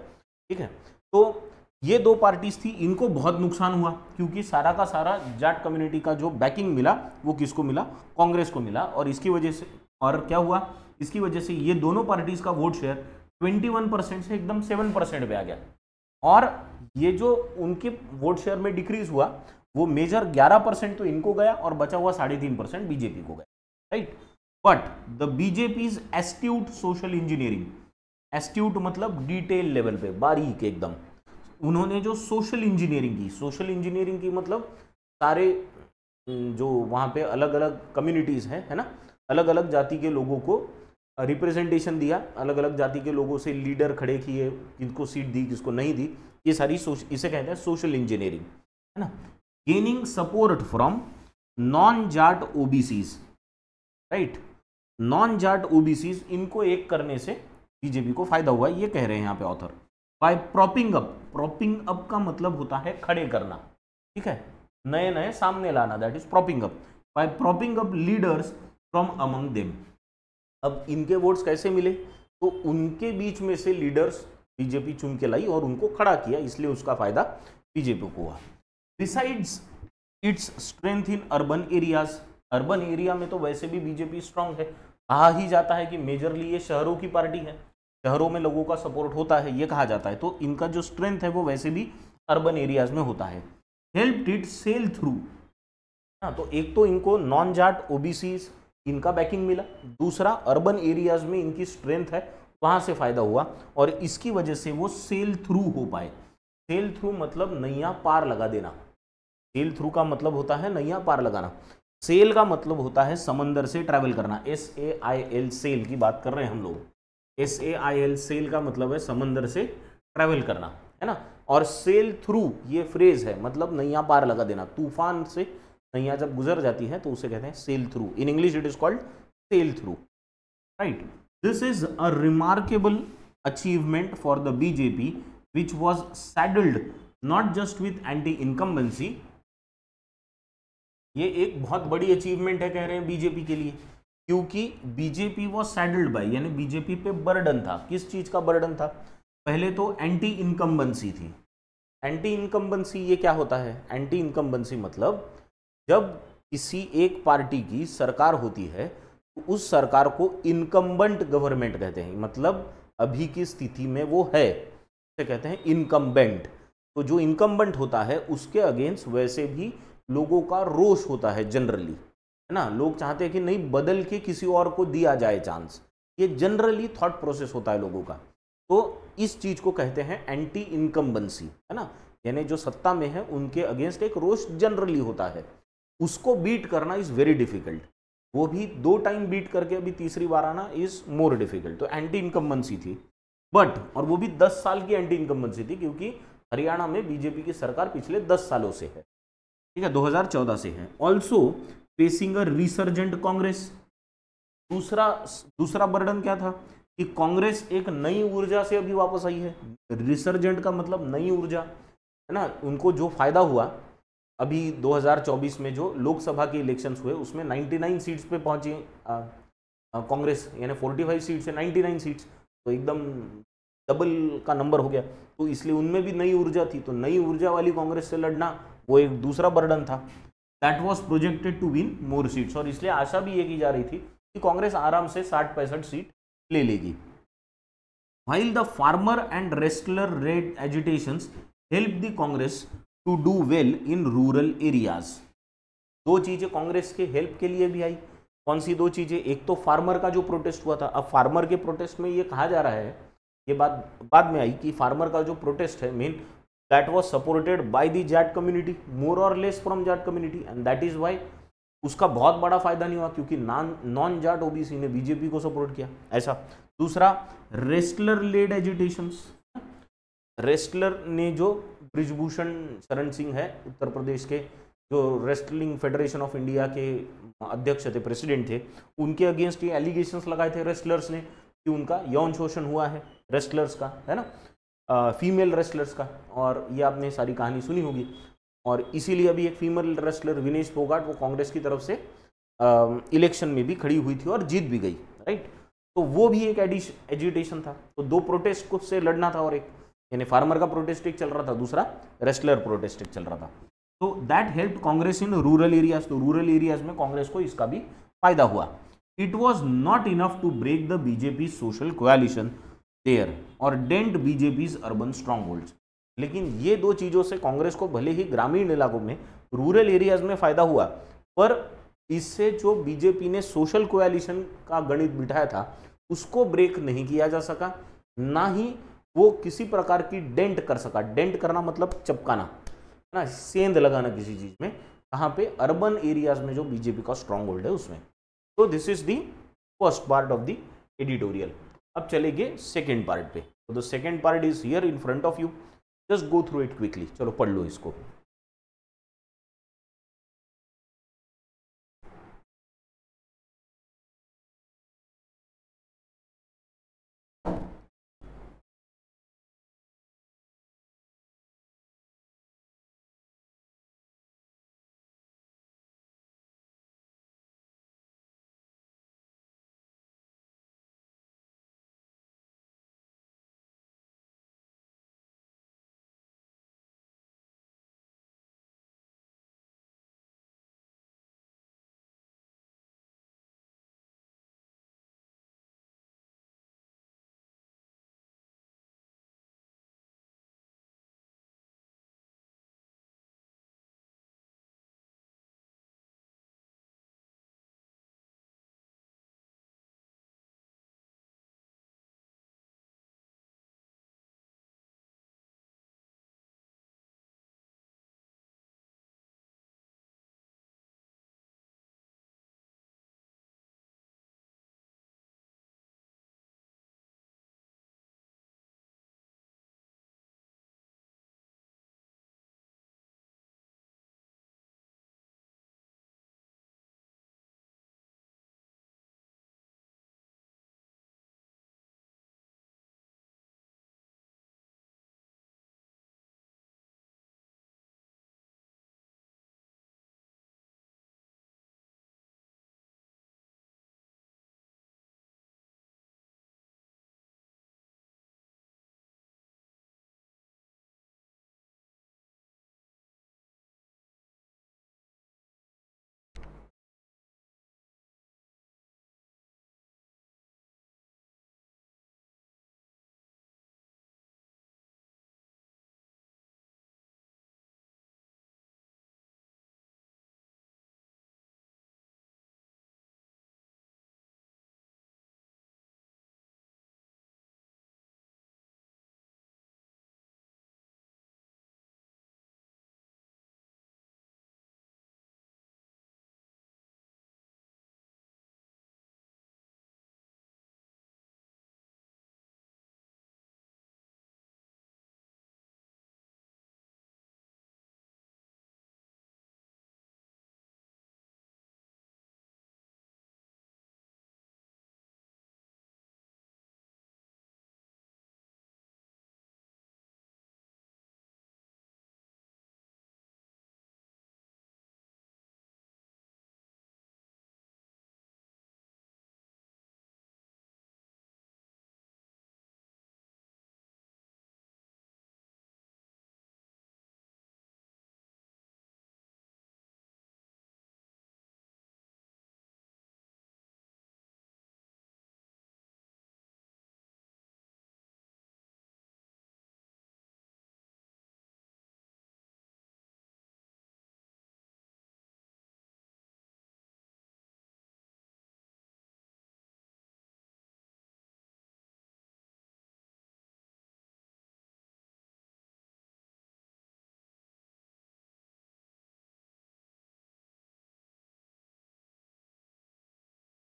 ठीक है तो ये दो पार्टीज थी इनको बहुत नुकसान हुआ क्योंकि सारा का सारा जाट कम्युनिटी का जो बैकिंग मिला वो किसको मिला कांग्रेस को मिला और इसकी वजह से और क्या हुआ इसकी वजह से ये दोनों पार्टीज का वोट शेयर 21 परसेंट से एकदम 7 परसेंट पे आ गया और ये जो उनके वोट शेयर में डिक्रीज हुआ वो मेजर 11 परसेंट तो इनको गया और बचा हुआ साढ़े तीन परसेंट बीजेपी को गया right but the BJP is astute social engineering astute मतलब डिटेल लेवल पे बारीक एकदम उन्होंने जो सोशल इंजीनियरिंग की सोशल इंजीनियरिंग की मतलब सारे जो वहाँ पे अलग अलग कम्युनिटीज़ हैं है ना अलग अलग जाति के लोगों को रिप्रेजेंटेशन दिया अलग अलग जाति के लोगों से लीडर खड़े किए जिनको सीट दी जिसको नहीं दी ये सारी इसे कहते हैं सोशल इंजीनियरिंग है ना gaining support from non Jat OBCs right non Jat OBCs इनको एक करने से बीजेपी को फायदा हुआ ये कह रहे हैं यहाँ पे author by propping up propping up का मतलब होता है खड़े करना ठीक है नए नए सामने लाना that is propping up by propping up leaders from among them अब इनके वोट्स कैसे मिले तो उनके बीच में से लीडर्स बीजेपी चुन के लाई और उनको खड़ा किया इसलिए उसका फायदा बीजेपी को हुआ besides its strength in urban areas urban area में तो वैसे भी बीजेपी स्ट्रांग है कहा ही जाता है कि मेजरली ये शहरों की पार्टी है शहरों में लोगों का सपोर्ट होता है ये कहा जाता है तो इनका जो स्ट्रेंथ है वो वैसे भी अर्बन एरियाज में होता है हेल्प डिट सेल थ्रू हाँ तो एक तो इनको नॉन जाट ओबीसी इनका बैकिंग मिला दूसरा अर्बन एरियाज में इनकी स्ट्रेंथ है वहाँ से फ़ायदा हुआ और इसकी वजह से वो सेल थ्रू हो पाए सेल थ्रू मतलब नैया पार लगा देना सेल थ्रू का मतलब होता है नैया पार लगाना सेल का मतलब होता है समंदर से ट्रैवल करना sail sail की बात कर रहे हैं हम लोग sail sail का मतलब है समंदर से ट्रैवल करना है ना और सेल थ्रू ये फ्रेज है मतलब नैया पार लगा देना तूफान से नैया जब गुजर जाती है तो उसे कहते हैं sail through in English it is called sail through right this is a remarkable achievement for the BJP which was saddled not just with anti incumbency ये एक बहुत बड़ी अचीवमेंट है कह रहे हैं बीजेपी के लिए क्योंकि बीजेपी वॉज सैडल्ड बाई यानी बीजेपी पे बर्डन था किस चीज़ का बर्डन था पहले तो एंटी इनकम्बेंसी थी एंटी इनकम्बेंसी ये क्या होता है एंटी इनकम्बेंसी मतलब जब किसी एक पार्टी की सरकार होती है तो उस सरकार को इनकम्बंट गवर्नमेंट कहते हैं मतलब अभी की स्थिति में वो है उसे कहते हैं इनकम्बेंट तो जो इनकम्बेंट होता है उसके अगेंस्ट वैसे भी लोगों का रोष होता है जनरली है ना लोग चाहते हैं कि नहीं बदल के किसी और को दिया जाए चांस ये जनरली थॉट प्रोसेस होता है लोगों का तो इस चीज़ को कहते हैं एंटी इनकम्बेंसी है ना यानी जो सत्ता में है उनके अगेंस्ट एक रोष जनरली होता है उसको बीट करना इज़ वेरी डिफिकल्ट वो भी दो टाइम बीट करके अभी तीसरी बार आना इज़ मोर डिफिकल्ट तो एंटी इनकम्बेंसी थी बट और वो भी दस साल की एंटी इनकम्बेंसी थी क्योंकि हरियाणा में बीजेपी की सरकार पिछले दस सालों से है ठीक है 2014 से है also facing a resurgent Congress दूसरा दूसरा बर्डन क्या था कि कांग्रेस एक नई ऊर्जा से अभी वापस आई है रिसर्जेंट का मतलब नई ऊर्जा है ना उनको जो फायदा हुआ अभी 2024 में जो लोकसभा के इलेक्शंस हुए उसमें 99 सीट्स पे पहुंची कांग्रेस यानी 45 सीट है 99 सीट्स तो एकदम डबल का नंबर हो गया तो इसलिए उनमें भी नई ऊर्जा थी तो नई ऊर्जा वाली कांग्रेस से लड़ना वो एक दूसरा बर्डन था that was projected to win more seats और इसलिए आशा भी ये की जा रही थी कि कांग्रेस आराम से साठ पैंसठ सीट ले लेगी while the farmer and wrestler रेड agitation help the Congress to do well in rural areas दो चीज़ें कांग्रेस के हेल्प के लिए भी आई कौन सी दो चीज़ें एक तो फार्मर का जो प्रोटेस्ट हुआ था अब फार्मर के प्रोटेस्ट में ये कहा जा रहा है ये बात बाद में आई कि फार्मर का जो प्रोटेस्ट है main that was supported by the Jat community more और less from Jat community and that is why उसका बहुत बड़ा फायदा नहीं हुआ क्योंकि नॉन नॉन जाट ओबीसी ने बीजेपी को सपोर्ट किया ऐसा दूसरा रेस्टलर लेड एजुटेशन रेस्टलर ने जो ब्रिजभूषण शरण सिंह है उत्तर प्रदेश के जो रेस्टलिंग फेडरेशन ऑफ इंडिया के अध्यक्ष थे प्रेसिडेंट थे उनके अगेंस्ट ये एलिगेशंस लगाए थे रेस्लर्स ने कि उनका यौन शोषण हुआ है रेस्लर्स का है ना आ, फीमेल रेस्लर्स का और ये आपने सारी कहानी सुनी होगी और इसीलिए अभी एक फीमेल रेस्लर विनेश फोगाट वो कांग्रेस की तरफ से इलेक्शन में भी खड़ी हुई थी और जीत भी गई राइट तो वो भी एक एडिश एजुटेशन था तो दो प्रोटेस्ट को से लड़ना था और एक यानी फार्मर का प्रोटेस्ट एक चल रहा था दूसरा रेस्लर एक चल रहा था तो that help Congress in rural areas तो रूरल एरियाज में कांग्रेस को इसका भी फायदा हुआ it was not enough to break the BJP social coalition there और dent BJP urban stronghold लेकिन ये दो चीज़ों से कांग्रेस को भले ही ग्रामीण इलाकों में रूरल एरियाज में फायदा हुआ पर इससे जो बीजेपी ने सोशल कोलिशन का गणित बिठाया था उसको ब्रेक नहीं किया जा सका ना ही वो किसी प्रकार की डेंट कर सका डेंट करना मतलब चपकाना है ना सेंध लगाना किसी चीज़ में कहाँ पे अर्बन एरियाज में जो बीजेपी का स्ट्रांग होल्ड है उसमें तो this is the first part of the editorial अब चले गए सेकेंड पार्ट पे तो the second part is here in front of you just go through it quickly चलो पढ़ लो इसको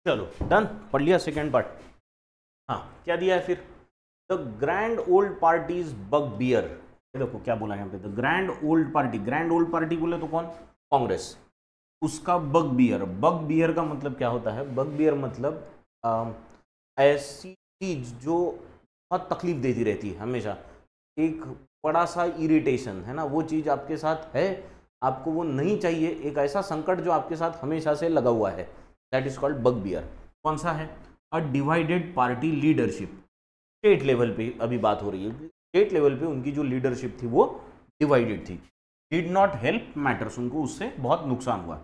चलो डन पढ़ लिया सेकेंड पार्ट हाँ क्या दिया है फिर the grand old party's bugbear देखो क्या बोला यहाँ पे the grand old party grand old party बोले तो कौन कांग्रेस उसका बग बियर बग बियर का मतलब क्या होता है बग बियर मतलब आ, ऐसी चीज जो बहुत तकलीफ देती रहती है हमेशा एक बड़ा सा इरिटेशन है ना वो चीज़ आपके साथ है आपको वो नहीं चाहिए एक ऐसा संकट जो आपके साथ हमेशा से लगा हुआ है that is called bugbear कौन सा है a divided party leadership state level पे अभी बात हो रही है स्टेट लेवल पे उनकी जो लीडरशिप थी वो डिवाइडेड थी डिड नॉट हेल्प मैटर्स उनको उससे बहुत नुकसान हुआ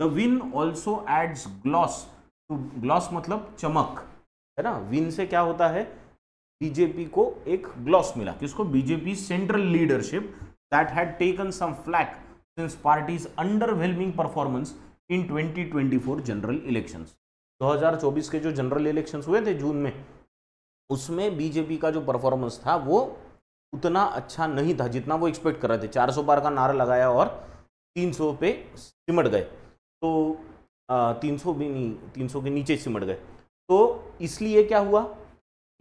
the win also adds gloss to gloss मतलब चमक है ना विन से क्या होता है बीजेपी को एक ग्लॉस मिला किसको BJP central leadership that had taken some flak since party's underwhelming performance in 2024 general elections 2024 के जो जनरल इलेक्शंस हुए थे जून में उसमें बीजेपी का जो परफॉर्मेंस था वो उतना अच्छा नहीं था जितना वो एक्सपेक्ट कर रहे थे 400 बार का नारा लगाया और 300 पे सिमट गए तो तीन सौ भी नहीं तीन के नीचे सिमट गए तो इसलिए क्या हुआ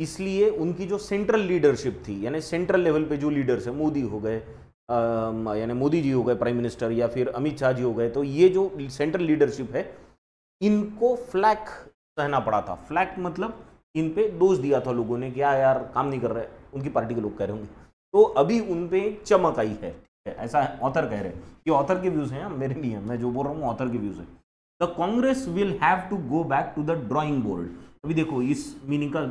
इसलिए उनकी जो सेंट्रल लीडरशिप थी यानी सेंट्रल लेवल पे जो लीडर्स हैं मोदी हो गए यानी मोदी जी हो गए प्राइम मिनिस्टर या फिर अमित शाह जी हो गए तो ये जो सेंट्रल लीडरशिप है इनको फ्लैक सहना पड़ा था फ्लैक मतलब इन पे दोष दिया था लोगों ने क्या हाँ यार काम नहीं कर रहे उनकी पार्टी के लोग कह रहे होंगे तो अभी उन पे चमक आई है ऐसा ऑथर कह रहे हैं ये ऑथर के व्यूज़ हैं हाँ, मेरे लिए मैं जो बोल रहा हूँ ऑथर के व्यूज़ हैं the Congress will have to go back to the drawing board अभी देखो इस मीनिंग का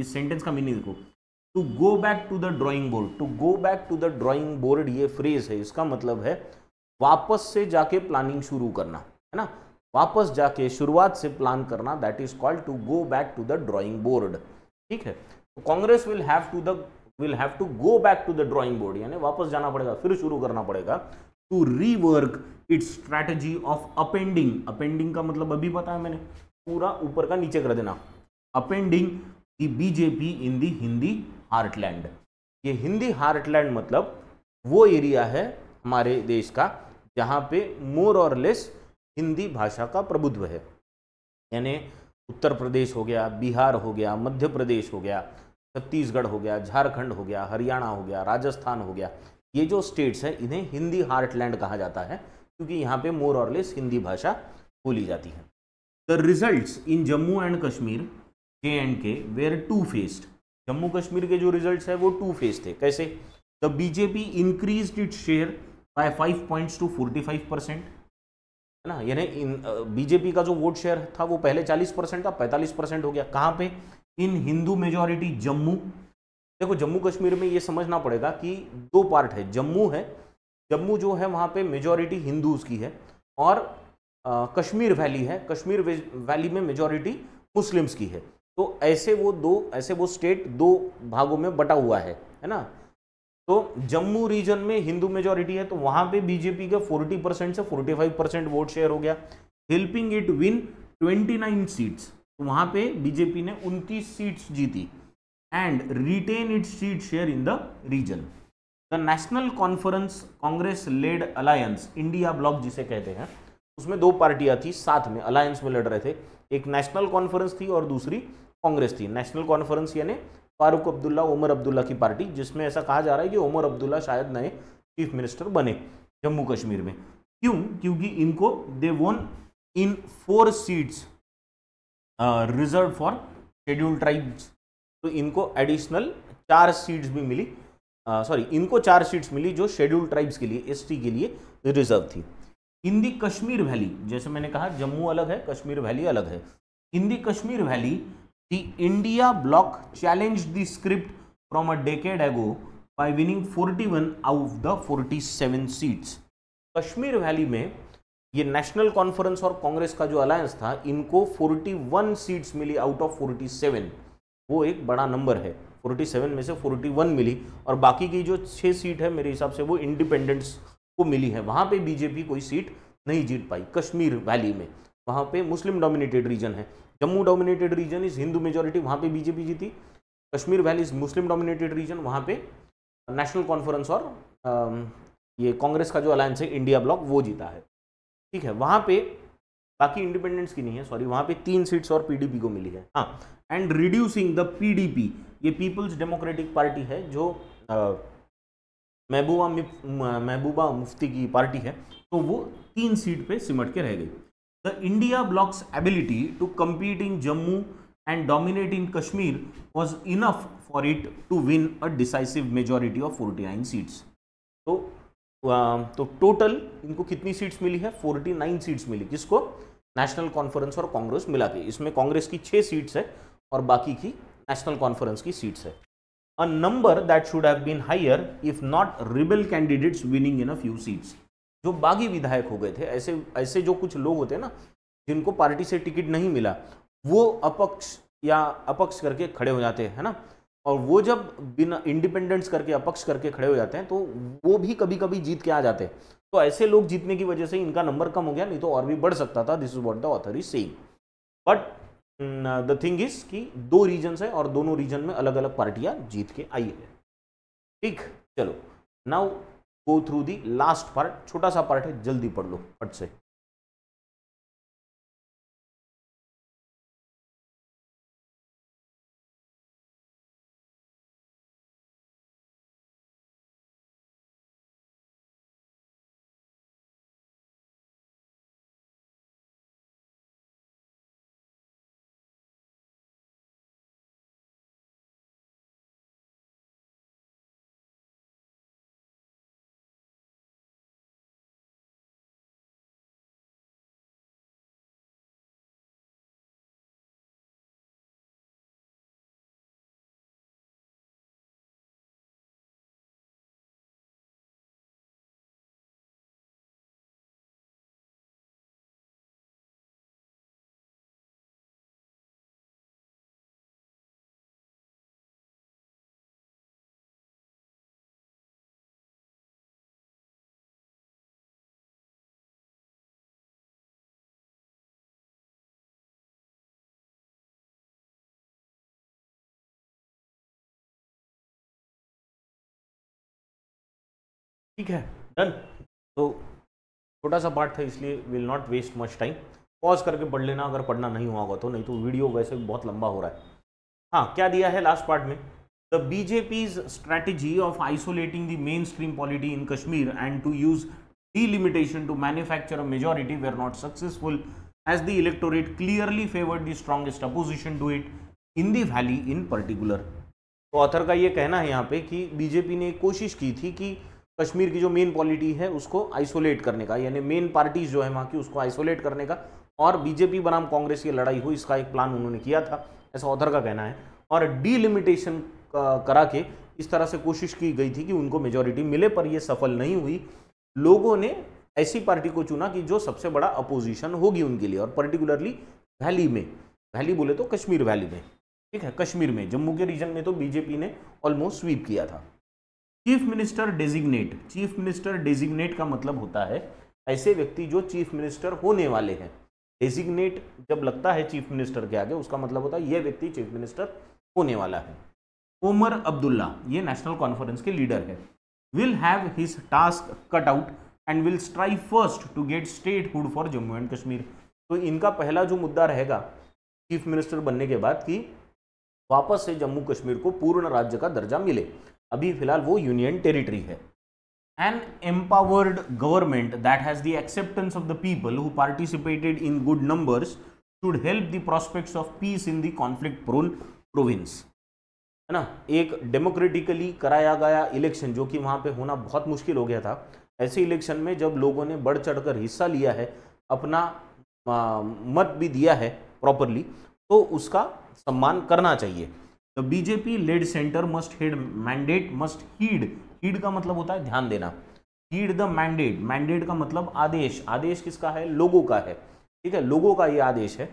इस सेंटेंस का मीनिंग देखो to go back to the drawing board to go back to the drawing board ये फ्रेज है इसका मतलब है वापस से जाके प्लानिंग शुरू करना है ना वापस जाके शुरुआत से प्लान करना that is called to go back to the drawing board ठीक है तो Congress will have to the will have to go back to the drawing board यानी वापस जाना पड़ेगा फिर शुरू करना पड़ेगा to rework its strategy of upending upending का मतलब अभी बताया मैंने पूरा ऊपर का नीचे कर देना upending BJP in the Hindi heartland ये हिंदी हार्टलैंड मतलब वो एरिया है हमारे देश का जहाँ पे मोर और लेस हिंदी भाषा का प्रभुत्व है यानी उत्तर प्रदेश हो गया बिहार हो गया मध्य प्रदेश हो गया छत्तीसगढ़ हो गया झारखंड हो गया हरियाणा हो गया राजस्थान हो गया ये जो स्टेट्स हैं इन्हें हिंदी हार्टलैंड कहा जाता है क्योंकि यहाँ पे मोर और लेस हिंदी भाषा बोली जाती है the result in Jammu and Kashmir के and K where two phased Jammu Kashmir के जो रिजल्ट्स है वो टू फेज थे कैसे the BJP increase it share by five points to forty five percent है ना यानी बीजेपी का जो वोट शेयर था वो पहले चालीस परसेंट था पैंतालीस परसेंट हो गया कहाँ पे इन हिंदू मेजोरिटी जम्मू देखो जम्मू कश्मीर में ये समझना पड़ेगा कि दो पार्ट है जम्मू है जम्मू जो है वहाँ पे मेजोरिटी हिंदूज़ की है और आ, कश्मीर वैली है कश्मीर वैली में मेजोरिटी मुस्लिम्स की है तो ऐसे वो दो ऐसे वो स्टेट दो भागों में बटा हुआ है है ना तो जम्मू रीजन में हिंदू मेजोरिटी है तो वहां पे बीजेपी का 40 परसेंट से 45 परसेंट वोट शेयर हो गया हेल्पिंग इट विन 29 सीट्स तो वहां पे बीजेपी ने 29 सीट्स जीती and retain it seat share in the region the National Conference Congress led alliance India block जिसे कहते हैं उसमें दो पार्टियां थी साथ में अलायंस में लड़ रहे थे एक नेशनल कॉन्फ्रेंस थी और दूसरी कांग्रेस थी नेशनल कॉन्फ्रेंस यानी फारूक अब्दुल्ला उमर अब्दुल्ला की पार्टी जिसमें ऐसा कहा जा रहा है कि उमर अब्दुल्ला शायद नए चीफ मिनिस्टर बने जम्मू कश्मीर में क्यों क्योंकि इनको they won in four seats reserve for schedule tribes तो इनको एडिशनल चार सीट्स भी मिली सॉरी uh, इनको चार सीट्स मिली जो शेड्यूल ट्राइब्स के लिए एसटी के लिए रिजर्व थी इन दी कश्मीर वैली जैसे मैंने कहा जम्मू अलग है कश्मीर वैली अलग है in the Kashmir valley the India block challenge the script from a decade ago by winning 41 out the 47 seats Kashmir valley में ये नेशनल कॉन्फ्रेंस और कांग्रेस का जो अलायंस था इनको 41 सीट्स मिली आउट ऑफ 47 वो एक बड़ा नंबर है 47 में से 41 मिली और बाकी की जो छः सीट है मेरे हिसाब से वो इंडिपेंडेंट्स को मिली है वहाँ पे बीजेपी कोई सीट नहीं जीत पाई कश्मीर वैली में वहाँ पे मुस्लिम डोमिनेटेड रीजन है Jammu dominated region is Hindu majority वहाँ पे बीजेपी जीती Kashmir valley is Muslim dominated region वहाँ पे नेशनल कॉन्फ्रेंस और ये कांग्रेस का जो अलायंस है इंडिया ब्लॉक वो जीता है ठीक है वहाँ पे बाकी इंडिपेंडेंस की नहीं है सॉरी वहाँ पे तीन सीट्स और पीडीपी को मिली है हाँ एंड रिड्यूसिंग द पीडीपी ये पीपल्स डेमोक्रेटिक पार्टी है जो महबूबा महबूबा मुफ्ती की पार्टी है तो वो तीन सीट पे सिमट के रह गई the India block's ability to compete in Jammu and dominate in Kashmir was enough for it to win a decisive majority of forty nine seats तो तो टोटल इनको कितनी सीट्स मिली है फोर्टी नाइन सीट्स मिली किसको नेशनल कॉन्फ्रेंस और कांग्रेस मिला के इसमें कांग्रेस की छः सीट्स है और बाकी की नेशनल कॉन्फ्रेंस की सीट्स है a number that should have been higher if not rebel candidates winning in a few seats जो बागी विधायक हो गए थे ऐसे ऐसे जो कुछ लोग होते हैं ना जिनको पार्टी से टिकट नहीं मिला वो अपक्ष या अपक्ष करके खड़े हो जाते हैं ना और वो जब बिना इंडिपेंडेंस करके अपक्ष करके खड़े हो जाते हैं तो वो भी कभी कभी जीत के आ जाते हैं तो ऐसे लोग जीतने की वजह से इनका नंबर कम हो गया नहीं तो और भी बढ़ सकता था this is what the author is same but the thing is कि दो रीजन है और दोनों रीजन में अलग अलग पार्टियां जीत के आई है ठीक चलो now go through the last part छोटा सा पार्ट है जल्दी पढ़ लो फट से ठीक है डन तो छोटा सा पार्ट था इसलिए will not waste much time pause करके पढ़ लेना अगर पढ़ना नहीं हुआ होगा तो नहीं तो वीडियो वैसे बहुत लंबा हो रहा है हाँ क्या दिया है लास्ट पार्ट में the BJP strategy of isolating the mainstream polity in Kashmir and to use delimitation to manufacture a majority were not successful as the electorate clearly favoured the strongest opposition to it in the valley in particular तो author का ये कहना है यहाँ पे कि BJP ने कोशिश की थी कि कश्मीर की जो मेन पॉलिटी है उसको आइसोलेट करने का यानी मेन पार्टीज जो है वहाँ की उसको आइसोलेट करने का और बीजेपी बनाम कांग्रेस की लड़ाई हुई इसका एक प्लान उन्होंने किया था ऐसा ऑथर का कहना है और डीलिमिटेशन करा के इस तरह से कोशिश की गई थी कि उनको मेजोरिटी मिले पर यह सफल नहीं हुई लोगों ने ऐसी पार्टी को चुना कि जो सबसे बड़ा अपोजिशन होगी उनके लिए और पर्टिकुलरली वैली में वैली बोले तो कश्मीर वैली में ठीक है कश्मीर में जम्मू के रीजन में तो बीजेपी ने ऑलमोस्ट स्वीप किया था chief minister designate chief minister designate का मतलब होता है ऐसे व्यक्ति जो चीफ मिनिस्टर होने वाले हैं डेजिग्नेट जब लगता है चीफ मिनिस्टर के आगे उसका मतलब होता है यह व्यक्ति चीफ मिनिस्टर होने वाला है उमर अब्दुल्ला ये नेशनल कॉन्फ्रेंस के लीडर है will have his task cut out and will strive first to get statehood for Jammu and Kashmir तो इनका पहला जो मुद्दा रहेगा चीफ मिनिस्टर बनने के बाद कि वापस से जम्मू कश्मीर को पूर्ण राज्य का दर्जा मिले अभी फिलहाल वो यूनियन टेरिटरी है an empowered government that has the acceptance of the people who participated in good numbers should help the prospects of peace in the conflict prone province है ना एक डेमोक्रेटिकली कराया गया इलेक्शन जो कि वहां पे होना बहुत मुश्किल हो गया था ऐसे इलेक्शन में जब लोगों ने बढ़ चढ़कर हिस्सा लिया है अपना आ, मत भी दिया है प्रॉपरली तो उसका सम्मान करना चाहिए the BJP led centre must heed mandate must heed heed का मतलब होता है ध्यान देना हीड द मैंडेट मैंडेट का मतलब आदेश आदेश किसका है लोगों का है ठीक है लोगों का ये आदेश है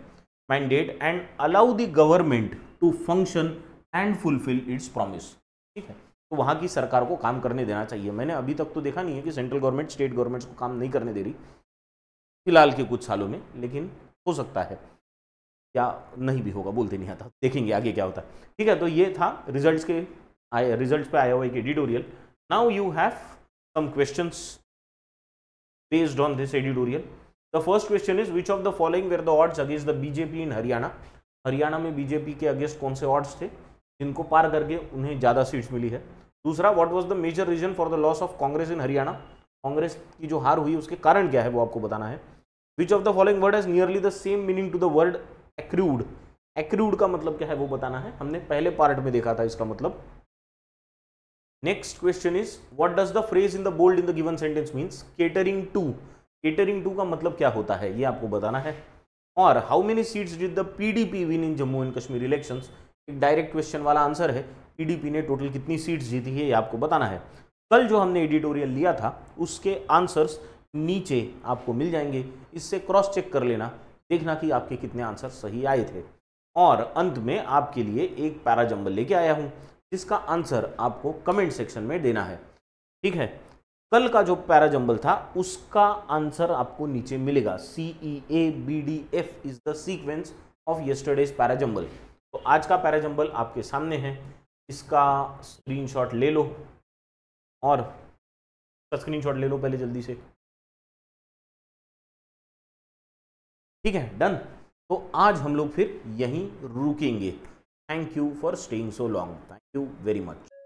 mandate and allow the government to function and fulfil its promise ठीक है तो वहाँ की सरकार को काम करने देना चाहिए मैंने अभी तक तो देखा नहीं है कि सेंट्रल गवर्नमेंट स्टेट गवर्नमेंट्स को काम नहीं करने दे रही फिलहाल के कुछ सालों में लेकिन हो सकता है या नहीं भी होगा बोलते नहीं आता देखेंगे आगे क्या होता है ठीक है तो ये था रिजल्ट्स के रिजल्ट पे आया हुआ एक editorial now you have some question based on this editorial the first question is which of the following were the odds against the BJP in Haryana Haryana में बीजेपी के अगेंस्ट कौन से ऑर्ड्स थे जिनको पार करके उन्हें ज़्यादा सीट्स मिली है दूसरा what was the major reason for the loss of Congress in Haryana Congress की जो हार हुई उसके कारण क्या है वो आपको बताना है which of the following word has nearly the same meaning to the word accrued accrued का मतलब क्या है वो बताना है हमने पहले पार्ट में देखा था इसका मतलब next question is what does the phrase in the bold in the given sentence means catering to catering to का मतलब क्या होता है ये आपको बताना है और how many seats did the PDP win in Jammu and Kashmir elections एक डायरेक्ट क्वेश्चन वाला आंसर है पीडीपी ने टोटल कितनी सीट्स जीती है ये आपको बताना है कल जो हमने एडिटोरियल लिया था उसके आंसर्स नीचे आपको मिल जाएंगे इससे क्रॉस चेक कर लेना देखना कि आपके कितने आंसर सही आए थे और अंत में आपके लिए एक पैरा जंबल लेके आया हूँ जिसका आंसर आपको कमेंट सेक्शन में देना है ठीक है कल का जो पैरा जंबल था उसका आंसर आपको नीचे मिलेगा C E A B D F is the sequence of yesterday's para jumble तो आज का पैरा जंबल आपके सामने है इसका स्क्रीनशॉट ले लो और स्क्रीनशॉट ले लो पहले जल्दी से ठीक है डन तो आज हम लोग फिर यहीं रुकेंगे thank you for staying so long thank you very much